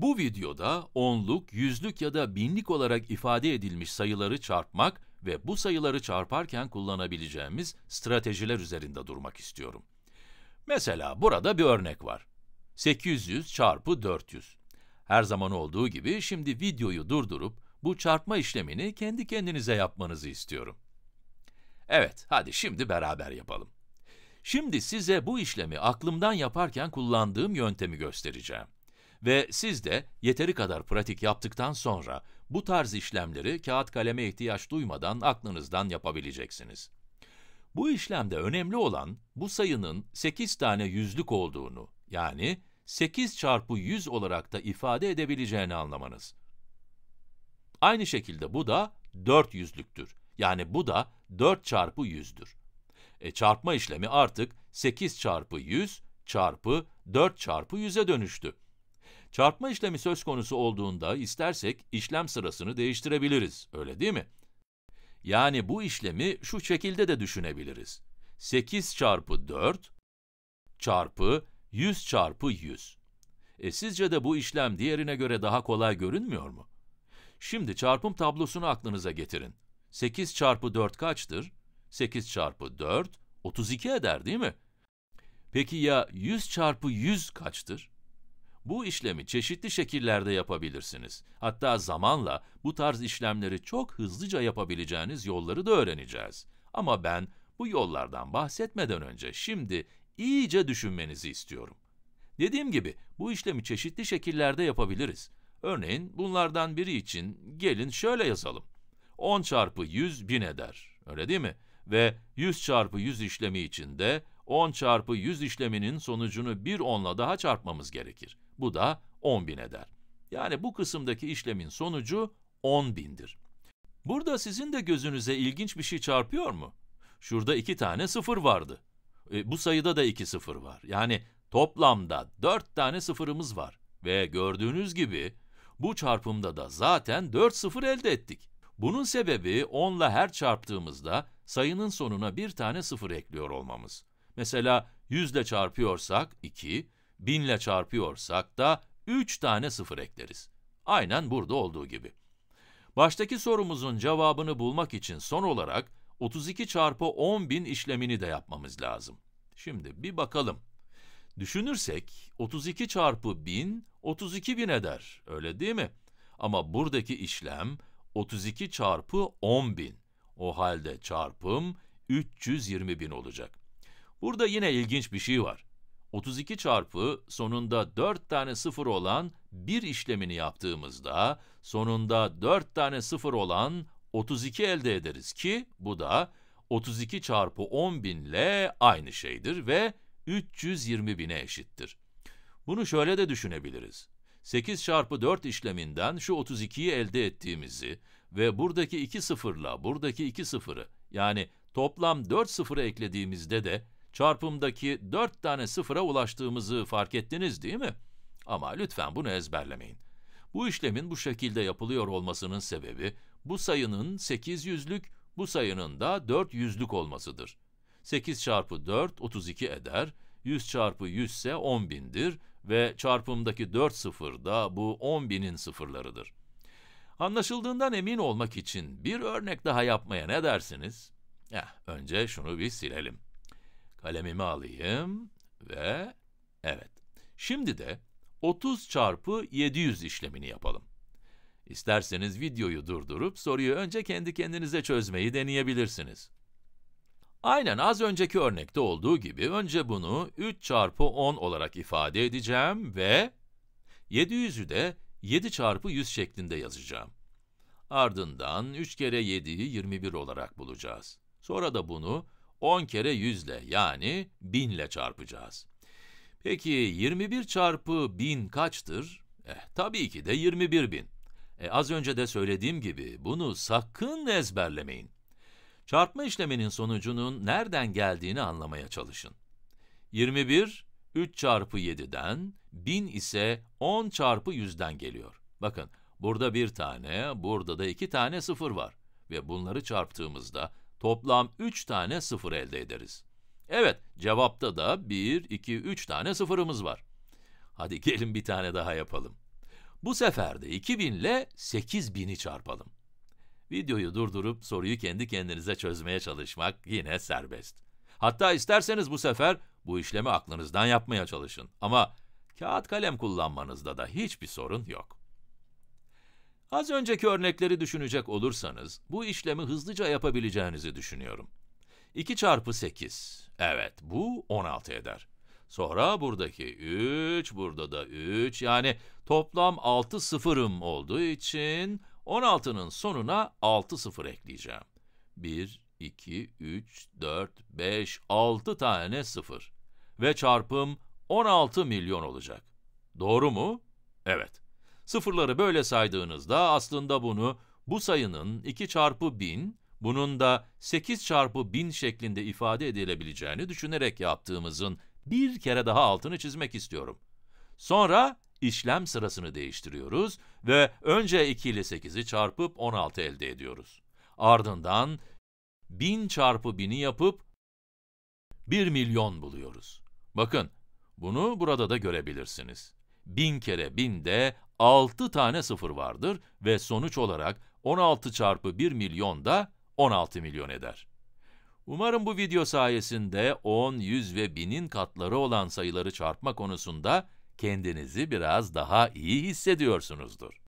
Bu videoda onluk, yüzlük ya da binlik olarak ifade edilmiş sayıları çarpmak ve bu sayıları çarparken kullanabileceğimiz stratejiler üzerinde durmak istiyorum. Mesela burada bir örnek var. 800 çarpı 400. Her zaman olduğu gibi şimdi videoyu durdurup bu çarpma işlemini kendi kendinize yapmanızı istiyorum. Evet, hadi şimdi beraber yapalım. Şimdi size bu işlemi aklımdan yaparken kullandığım yöntemi göstereceğim. Ve siz de yeteri kadar pratik yaptıktan sonra bu tarz işlemleri kağıt kaleme ihtiyaç duymadan aklınızdan yapabileceksiniz. Bu işlemde önemli olan bu sayının 8 tane yüzlük olduğunu yani 8 çarpı 100 olarak da ifade edebileceğini anlamanız. Aynı şekilde bu da 4 yüzlüktür. Yani bu da 4 çarpı 100'dür. E çarpma işlemi artık 8 çarpı 100 çarpı 4 çarpı 100'e dönüştü. Çarpma işlemi söz konusu olduğunda istersek işlem sırasını değiştirebiliriz, öyle değil mi? Yani bu işlemi şu şekilde de düşünebiliriz. 8 çarpı 4 çarpı 100 çarpı 100. E sizce de bu işlem diğerine göre daha kolay görünmüyor mu? Şimdi çarpım tablosunu aklınıza getirin. 8 çarpı 4 kaçtır? 8 çarpı 4, 32 eder değil mi? Peki ya 100 çarpı 100 kaçtır? Bu işlemi çeşitli şekillerde yapabilirsiniz. Hatta zamanla bu tarz işlemleri çok hızlıca yapabileceğiniz yolları da öğreneceğiz. Ama ben bu yollardan bahsetmeden önce şimdi iyice düşünmenizi istiyorum. Dediğim gibi bu işlemi çeşitli şekillerde yapabiliriz. Örneğin bunlardan biri için gelin şöyle yazalım. 10 çarpı 100 bin eder. Öyle değil mi? Ve 100 çarpı 100 işlemi için de 10 çarpı 100 işleminin sonucunu bir onla daha çarpmamız gerekir. Bu da bin eder. Yani bu kısımdaki işlemin sonucu bindir. Burada sizin de gözünüze ilginç bir şey çarpıyor mu? Şurada iki tane sıfır vardı. E, bu sayıda da iki sıfır var. Yani toplamda dört tane sıfırımız var. Ve gördüğünüz gibi bu çarpımda da zaten dört sıfır elde ettik. Bunun sebebi 10 ile her çarptığımızda sayının sonuna bir tane sıfır ekliyor olmamız. Mesela 100 ile çarpıyorsak 2, 1000 ile çarpıyorsak da 3 tane sıfır ekleriz. Aynen burada olduğu gibi. Baştaki sorumuzun cevabını bulmak için son olarak 32 çarpı 10.000 işlemini de yapmamız lazım. Şimdi bir bakalım. Düşünürsek 32 çarpı 1000 32 bin eder, öyle değil mi? Ama buradaki işlem 32 çarpı 10 bin. O halde çarpım 320 bin olacak. Burada yine ilginç bir şey var. 32 çarpı sonunda 4 tane 0 olan bir işlemini yaptığımızda sonunda 4 tane 0 olan 32 elde ederiz ki bu da 32 çarpı 10000 bin ile aynı şeydir ve 320.000'e eşittir. Bunu şöyle de düşünebiliriz. 8 çarpı 4 işleminden şu 32'yi elde ettiğimizi ve buradaki 2 sıfırla buradaki 2 sıfırı yani toplam 4 sıfırı eklediğimizde de çarpımdaki 4 tane sıfıra ulaştığımızı fark ettiniz değil mi? Ama lütfen bunu ezberlemeyin. Bu işlemin bu şekilde yapılıyor olmasının sebebi bu sayının 8 yüzlük, bu sayının da 4 yüzlük olmasıdır. 8 çarpı 4 32 eder, 100 çarpı 100 ise 10.000'dir ve çarpımdaki 4 sıfır da bu 10.000'in sıfırlarıdır. Anlaşıldığından emin olmak için bir örnek daha yapmaya ne dersiniz? Eh, önce şunu bir silelim. Kalemimi alayım ve evet. Şimdi de 30 çarpı 700 işlemini yapalım. İsterseniz videoyu durdurup soruyu önce kendi kendinize çözmeyi deneyebilirsiniz. Aynen az önceki örnekte olduğu gibi önce bunu 3 çarpı 10 olarak ifade edeceğim ve 700'ü de 7 çarpı 100 şeklinde yazacağım. Ardından 3 kere 7'yi 21 olarak bulacağız. Sonra da bunu 10 kere 100 ile yani 1000 ile çarpacağız. Peki 21 çarpı 1000 kaçtır? Eh, tabii ki de 21 bin. E, az önce de söylediğim gibi bunu sakın ezberlemeyin. Çarpma işleminin sonucunun nereden geldiğini anlamaya çalışın. 21, 3 çarpı 7'den, 1000 ise 10 çarpı 100'den geliyor. Bakın, burada bir tane, burada da iki tane sıfır var. Ve bunları çarptığımızda Toplam 3 tane sıfır elde ederiz. Evet, cevapta da 1, 2, 3 tane sıfırımız var. Hadi gelin bir tane daha yapalım. Bu sefer de 2000 ile 8000'i çarpalım. Videoyu durdurup soruyu kendi kendinize çözmeye çalışmak yine serbest. Hatta isterseniz bu sefer bu işlemi aklınızdan yapmaya çalışın. Ama kağıt kalem kullanmanızda da hiçbir sorun yok. Az önceki örnekleri düşünecek olursanız bu işlemi hızlıca yapabileceğinizi düşünüyorum. 2 çarpı 8. Evet bu 16 eder. Sonra buradaki 3, burada da 3 yani toplam 6 sıfırım olduğu için 16'nın sonuna 6 sıfır ekleyeceğim. 1, 2, 3, 4, 5, 6 tane sıfır ve çarpım 16 milyon olacak. Doğru mu? Evet. Sıfırları böyle saydığınızda aslında bunu bu sayının 2 çarpı 1000, bunun da 8 çarpı 1000 şeklinde ifade edilebileceğini düşünerek yaptığımızın bir kere daha altını çizmek istiyorum. Sonra işlem sırasını değiştiriyoruz ve önce 2 ile 8'i çarpıp 16 elde ediyoruz. Ardından 1000 çarpı 1000'i yapıp 1 milyon buluyoruz. Bakın, bunu burada da görebilirsiniz. 1000 kere 1000'de 6 tane sıfır vardır ve sonuç olarak 16 çarpı 1 milyon da 16 milyon eder. Umarım bu video sayesinde 10, 100 ve 1000'in katları olan sayıları çarpma konusunda kendinizi biraz daha iyi hissediyorsunuzdur.